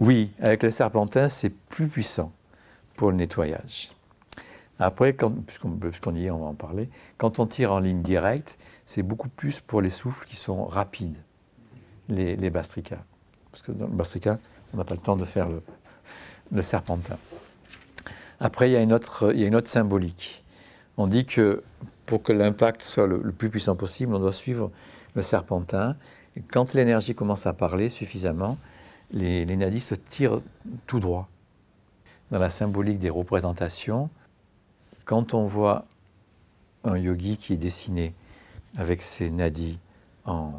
Oui, avec le serpentin, c'est plus puissant pour le nettoyage. Après, puisqu'on y est, on va en parler, quand on tire en ligne directe, c'est beaucoup plus pour les souffles qui sont rapides, les, les bastricas. Parce que dans le bastrica, on n'a pas le temps de faire le, serpentin. Après, il y, a une autre, symbolique. On dit que pour que l'impact soit le, plus puissant possible, on doit suivre le serpentin. quand l'énergie commence à parler suffisamment, les, nadis se tirent tout droit. Dans la symbolique des représentations, quand on voit un yogi qui est dessiné avec ses nadis en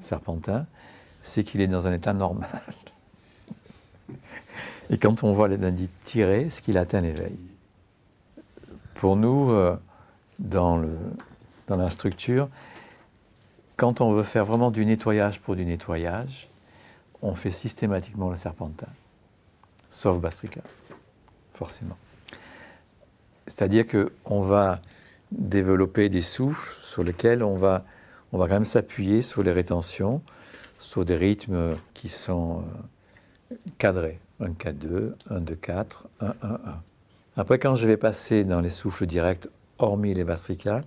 serpentin, c'est qu'il est dans un état normal. Et quand on voit les nadis tirer, c'est qu'il atteint l'éveil. Pour nous, euh, dans la structure, quand on veut faire vraiment du nettoyage pour du nettoyage, on fait systématiquement le serpentin, sauf Bastrika, forcément. C'est-à-dire qu'on va développer des souches sur lesquels on va, on va quand même s'appuyer sur les rétentions, sur des rythmes qui sont euh, cadrés. 1, 4, 2, 1, 2, 4, 1, 1, 1. Après, quand je vais passer dans les souffles directs, hormis les Bastrika,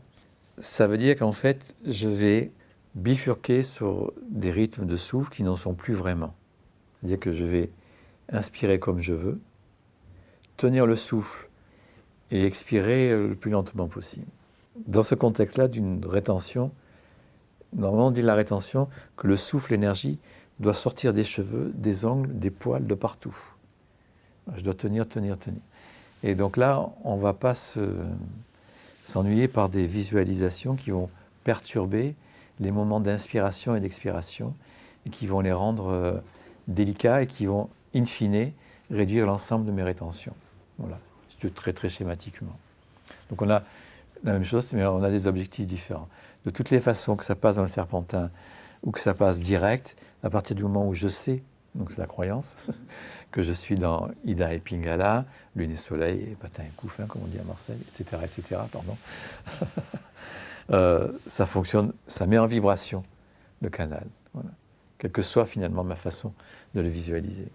ça veut dire qu'en fait, je vais bifurquer sur des rythmes de souffle qui n'en sont plus vraiment. C'est-à-dire que je vais inspirer comme je veux, tenir le souffle et expirer le plus lentement possible. Dans ce contexte-là d'une rétention, normalement on dit la rétention que le souffle, l'énergie doit sortir des cheveux, des ongles, des poils, de partout. Je dois tenir, tenir, tenir. Et donc là, on ne va pas s'ennuyer par des visualisations qui vont perturber les moments d'inspiration et d'expiration, et qui vont les rendre euh, délicats et qui vont, in fine, réduire l'ensemble de mes rétentions. Voilà, c'est très très schématiquement. Donc on a la même chose, mais on a des objectifs différents. De toutes les façons, que ça passe dans le serpentin ou que ça passe direct, à partir du moment où je sais, donc c'est la croyance, que je suis dans Ida et Pingala, Lune et Soleil, et Patin et Couffin, comme on dit à Marseille, etc., etc., pardon. Euh, ça fonctionne, ça met en vibration le canal, quelle que soit finalement ma façon de le visualiser.